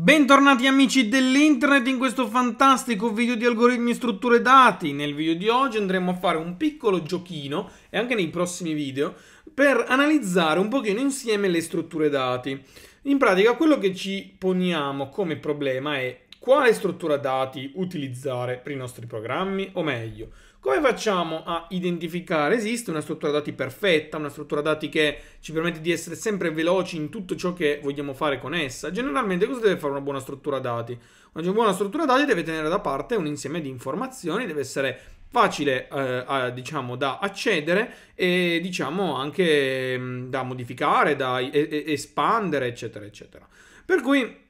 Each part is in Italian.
Bentornati amici dell'internet in questo fantastico video di algoritmi e strutture dati. Nel video di oggi andremo a fare un piccolo giochino e anche nei prossimi video per analizzare un pochino insieme le strutture dati. In pratica quello che ci poniamo come problema è quale struttura dati utilizzare per i nostri programmi? O meglio, come facciamo a identificare esiste una struttura dati perfetta, una struttura dati che ci permette di essere sempre veloci in tutto ciò che vogliamo fare con essa? Generalmente cosa deve fare una buona struttura dati? Una buona struttura dati deve tenere da parte un insieme di informazioni, deve essere facile eh, a, diciamo da accedere e diciamo anche mh, mm, da modificare, da e, e, espandere, eccetera, eccetera. Per cui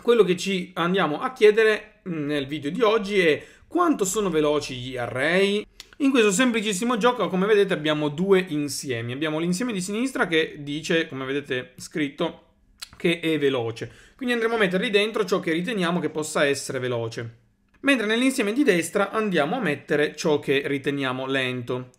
quello che ci andiamo a chiedere mm, nel video di oggi è quanto sono veloci gli array. In questo semplicissimo gioco, come vedete, abbiamo due insiemi. Abbiamo l'insieme di sinistra che dice, come vedete scritto, che è veloce. Quindi andremo a metterli dentro ciò che riteniamo che possa essere veloce. Mentre nell'insieme di destra andiamo a mettere ciò che riteniamo lento.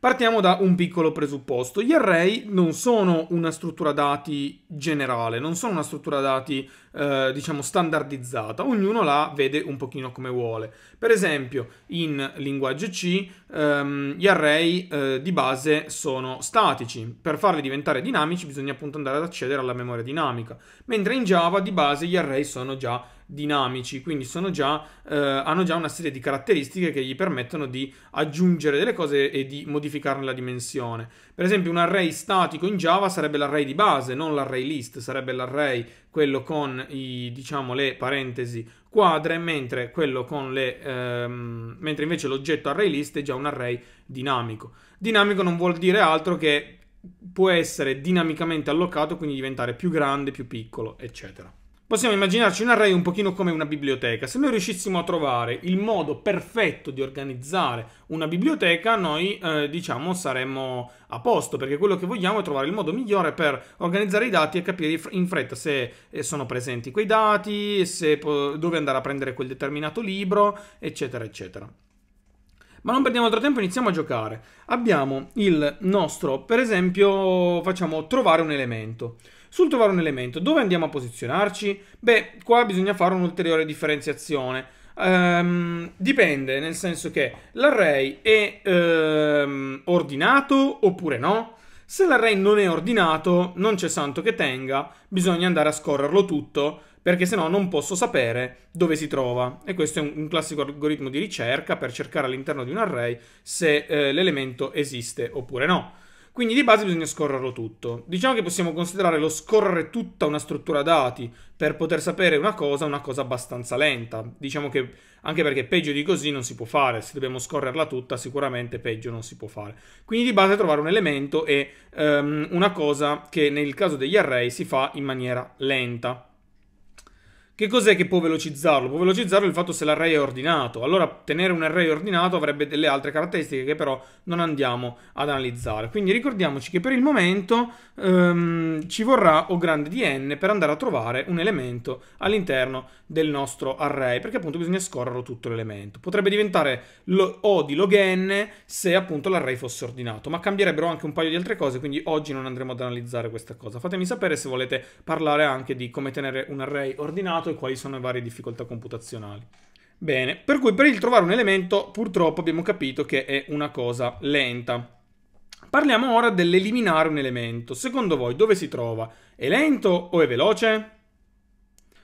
Partiamo da un piccolo presupposto. Gli array non sono una struttura dati generale, non sono una struttura dati, eh, diciamo, standardizzata. Ognuno la vede un pochino come vuole. Per esempio, in linguaggio C, ehm, gli array eh, di base sono statici. Per farli diventare dinamici bisogna appunto andare ad accedere alla memoria dinamica. Mentre in Java, di base, gli array sono già dinamici, quindi già, eh, hanno già una serie di caratteristiche che gli permettono di aggiungere delle cose e di modificarne la dimensione. Per esempio un array statico in Java sarebbe l'array di base, non l'array list, sarebbe l'array quello con i, diciamo, le parentesi quadre, mentre, le, ehm, mentre invece l'oggetto array list è già un array dinamico. Dinamico non vuol dire altro che può essere dinamicamente allocato, quindi diventare più grande, più piccolo, eccetera possiamo immaginarci un array un pochino come una biblioteca. Se noi riuscissimo a trovare il modo perfetto di organizzare una biblioteca, noi eh, diciamo saremmo a posto, perché quello che vogliamo è trovare il modo migliore per organizzare i dati e capire in fretta se eh, sono presenti quei dati, se dove andare a prendere quel determinato libro, eccetera, eccetera. Ma non perdiamo altro tempo, iniziamo a giocare. Abbiamo il nostro, per esempio, facciamo trovare un elemento. Sul trovare un elemento, dove andiamo a posizionarci? Beh, qua bisogna fare un'ulteriore differenziazione. Ehm, dipende, nel senso che l'array è ehm, ordinato oppure no. Se l'array non è ordinato, non c'è santo che tenga, bisogna andare a scorrerlo tutto perché sennò non posso sapere dove si trova. E questo è un, un classico algoritmo di ricerca per cercare all'interno di un array se eh, l'elemento esiste oppure no. Quindi di base bisogna scorrerlo tutto. Diciamo che possiamo considerare lo scorrere tutta una struttura dati per poter sapere una cosa, una cosa abbastanza lenta. Diciamo che anche perché peggio di così non si può fare, se dobbiamo scorrerla tutta sicuramente peggio non si può fare. Quindi di base trovare un elemento è um, ehm, una cosa che nel caso degli array si fa in maniera lenta. Che cos'è che può velocizzarlo? Può velocizzarlo il fatto se l'array è ordinato. Allora tenere un array ordinato avrebbe delle altre caratteristiche che però non andiamo ad analizzare. Quindi ricordiamoci che per il momento ehm, ci vorrà O grande di n per andare a trovare un elemento all'interno del nostro array, perché appunto bisogna scorrere tutto l'elemento. Potrebbe diventare O di log n se appunto l'array fosse ordinato, ma cambierebbero anche un paio di altre cose, quindi oggi non andremo ad analizzare questa cosa. Fatemi sapere se volete parlare anche di come tenere un array ordinato e quali sono le varie difficoltà computazionali. Bene, per cui per il trovare un elemento purtroppo abbiamo capito che è una cosa lenta. Parliamo ora dell'eliminare un elemento. Secondo voi dove si trova? È lento o è veloce?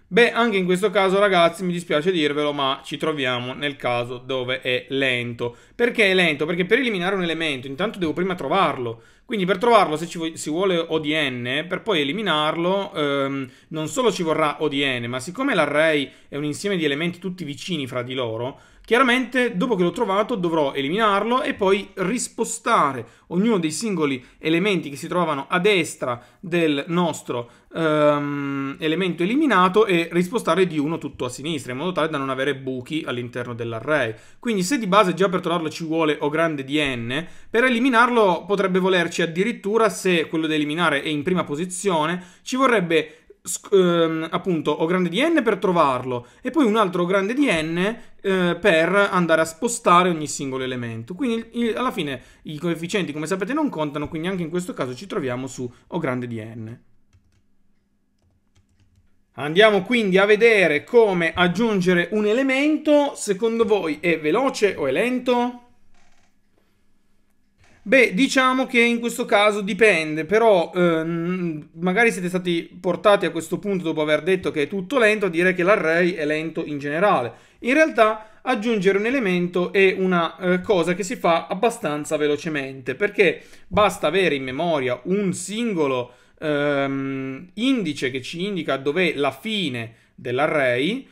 Beh, anche in questo caso, ragazzi, mi dispiace dirvelo, ma ci troviamo nel caso dove è lento. Perché è lento? Perché per eliminare un elemento, intanto devo prima trovarlo. Quindi per trovarlo, se ci vu- si vuole ODN, per poi eliminarlo, ehm, non solo ci vorrà ODN, ma siccome l'array è un insieme di elementi tutti vicini fra di loro, chiaramente dopo che l'ho trovato dovrò eliminarlo e poi rispostare ognuno dei singoli elementi che si trovavano a destra del nostro ehm, elemento eliminato e rispostare di uno tutto a sinistra, in modo tale da non avere buchi all'interno dell'array. Quindi se di base già per trovarlo ci vuole O grande di n, per eliminarlo potrebbe volerci chiederci addirittura se quello da eliminare è in prima posizione, ci vorrebbe Ehm, appunto o grande di n per trovarlo e poi un altro grande di n eh, per andare a spostare ogni singolo elemento. Quindi il, alla fine i coefficienti come sapete non contano, quindi anche in questo caso ci troviamo su o grande di n. Andiamo quindi a vedere come aggiungere un elemento, secondo voi è veloce o è lento? Beh, diciamo che in questo caso dipende, però ehm, magari siete stati portati a questo punto dopo aver detto che è tutto lento a dire che l'array è lento in generale. In realtà aggiungere un elemento è una eh, cosa che si fa abbastanza velocemente, perché basta avere in memoria un singolo ehm, indice che ci indica dov'è la fine dell'array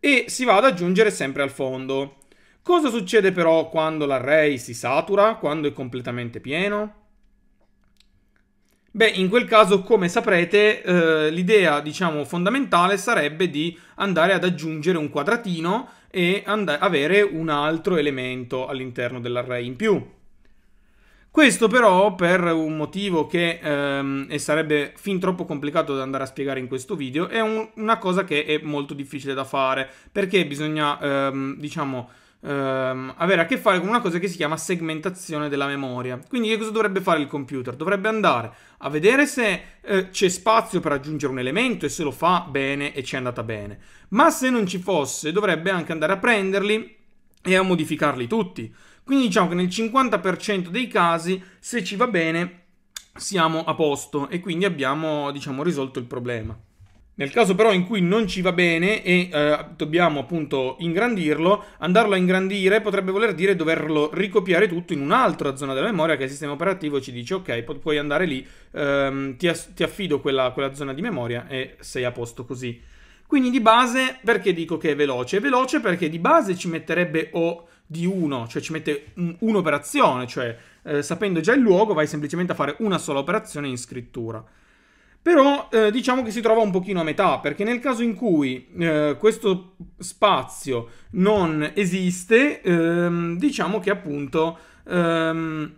e si va ad aggiungere sempre al fondo. Cosa succede però quando l'array si satura, quando è completamente pieno? Beh, in quel caso, come saprete, eh, l'idea, diciamo, fondamentale sarebbe di andare ad aggiungere un quadratino e avere un altro elemento all'interno dell'array in più. Questo però, per un motivo che ehm, sarebbe fin troppo complicato da andare a spiegare in questo video, è un, una cosa che è molto difficile da fare, perché bisogna, ehm, diciamo ehm, avere a che fare con una cosa che si chiama segmentazione della memoria. Quindi che cosa dovrebbe fare il computer? Dovrebbe andare a vedere se eh, c'è spazio per aggiungere un elemento e se lo fa bene e ci è andata bene. Ma se non ci fosse, dovrebbe anche andare a prenderli e a modificarli tutti. Quindi diciamo che nel 50% dei casi, se ci va bene, siamo a posto e quindi abbiamo diciamo, risolto il problema. Nel caso però in cui non ci va bene e eh, dobbiamo appunto ingrandirlo, andarlo a ingrandire potrebbe voler dire doverlo ricopiare tutto in un'altra zona della memoria che il sistema operativo ci dice ok, pu- puoi andare lì, ehm, ti, as- ti, affido quella, quella zona di memoria e sei a posto così. Quindi di base perché dico che è veloce? È veloce perché di base ci metterebbe o di uno, cioè ci mette un'operazione, cioè eh, sapendo già il luogo vai semplicemente a fare una sola operazione in scrittura. Però eh, diciamo che si trova un pochino a metà, perché nel caso in cui eh, questo spazio non esiste, ehm, diciamo che appunto... Ehm,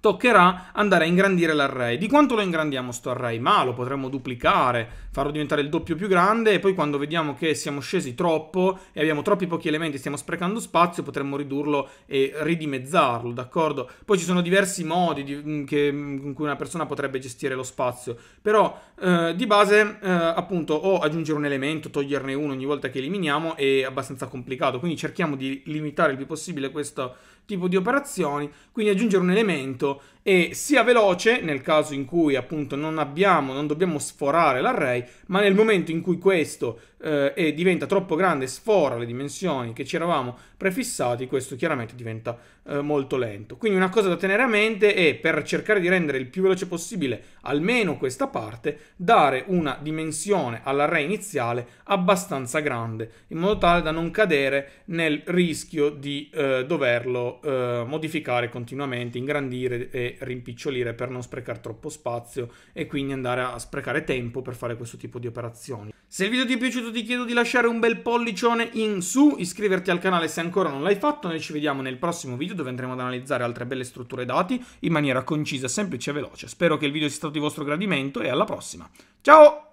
toccherà andare a ingrandire l'array. Di quanto lo ingrandiamo sto array? Ma lo potremmo duplicare, farlo diventare il doppio più grande e poi quando vediamo che siamo scesi troppo e abbiamo troppi pochi elementi e stiamo sprecando spazio potremmo ridurlo e ridimezzarlo, d'accordo? Poi ci sono diversi modi di, mm, che, in mm, cui una persona potrebbe gestire lo spazio, però eh, di base eh, appunto o aggiungere un elemento, toglierne uno ogni volta che eliminiamo è abbastanza complicato, quindi cerchiamo di limitare il più possibile questo tipo di operazioni, quindi aggiungere un elemento e sia veloce nel caso in cui appunto non abbiamo, non dobbiamo sforare l'array, ma nel momento in cui questo eh, diventa troppo grande, sfora le dimensioni che ci eravamo prefissati, questo chiaramente diventa eh, molto lento. Quindi una cosa da tenere a mente è per cercare di rendere il più veloce possibile almeno questa parte, dare una dimensione all'array iniziale abbastanza grande, in modo tale da non cadere nel rischio di eh, doverlo eh, modificare continuamente, ingrandire e rimpicciolire per non sprecare troppo spazio e quindi andare a sprecare tempo per fare questo tipo di operazioni. Se il video ti è piaciuto ti chiedo di lasciare un bel pollicione in su, iscriverti al canale se ancora non l'hai fatto, noi ci vediamo nel prossimo video dove andremo ad analizzare altre belle strutture dati in maniera concisa, semplice e veloce. Spero che il video sia stato di vostro gradimento e alla prossima. Ciao!